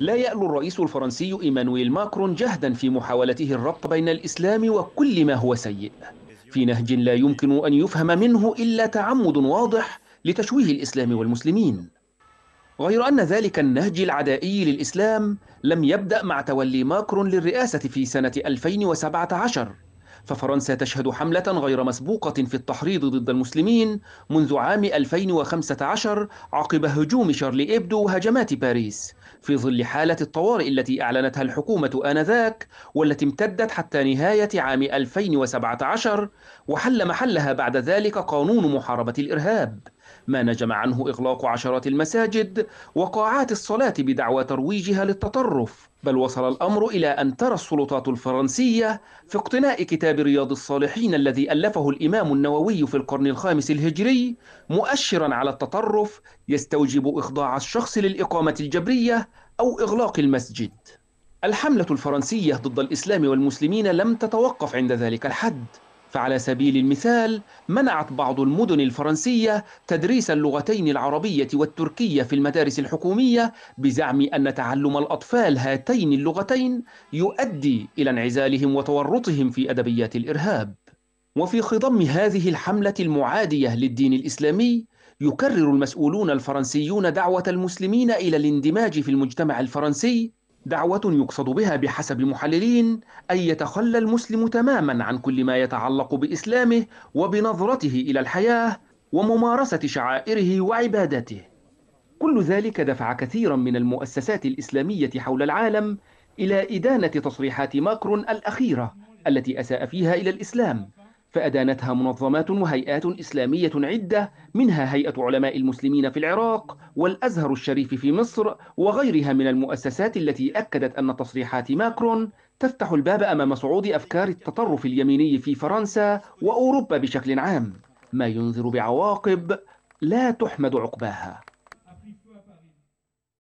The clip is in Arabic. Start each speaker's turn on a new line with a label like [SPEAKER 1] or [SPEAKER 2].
[SPEAKER 1] لا يألو الرئيس الفرنسي إيمانويل ماكرون جهدا في محاولته الربط بين الإسلام وكل ما هو سيء في نهج لا يمكن أن يفهم منه إلا تعمد واضح لتشويه الإسلام والمسلمين غير أن ذلك النهج العدائي للإسلام لم يبدأ مع تولي ماكرون للرئاسة في سنة 2017 ففرنسا تشهد حملة غير مسبوقة في التحريض ضد المسلمين منذ عام 2015 عقب هجوم شارلي إبدو وهجمات باريس في ظل حالة الطوارئ التي أعلنتها الحكومة آنذاك والتي امتدت حتى نهاية عام 2017 وحل محلها بعد ذلك قانون محاربة الإرهاب ما نجم عنه إغلاق عشرات المساجد وقاعات الصلاة بدعوى ترويجها للتطرف بل وصل الأمر إلى أن ترى السلطات الفرنسية في اقتناء كتاب رياض الصالحين الذي ألفه الإمام النووي في القرن الخامس الهجري مؤشرا على التطرف يستوجب إخضاع الشخص للإقامة الجبرية أو إغلاق المسجد الحملة الفرنسية ضد الإسلام والمسلمين لم تتوقف عند ذلك الحد فعلى سبيل المثال منعت بعض المدن الفرنسية تدريس اللغتين العربية والتركية في المدارس الحكومية بزعم أن تعلم الأطفال هاتين اللغتين يؤدي إلى انعزالهم وتورطهم في أدبيات الإرهاب وفي خضم هذه الحملة المعادية للدين الإسلامي يكرر المسؤولون الفرنسيون دعوة المسلمين إلى الاندماج في المجتمع الفرنسي دعوة يقصد بها بحسب محللين أن يتخلى المسلم تماما عن كل ما يتعلق بإسلامه وبنظرته إلى الحياة وممارسة شعائره وعباداته. كل ذلك دفع كثيرا من المؤسسات الإسلامية حول العالم إلى إدانة تصريحات ماكرون الأخيرة التي أساء فيها إلى الإسلام فأدانتها منظمات وهيئات إسلامية عدة منها هيئة علماء المسلمين في العراق والأزهر الشريف في مصر وغيرها من المؤسسات التي أكدت أن تصريحات ماكرون تفتح الباب أمام صعود أفكار التطرف اليميني في فرنسا وأوروبا بشكل عام ما ينذر بعواقب لا تحمد عقباها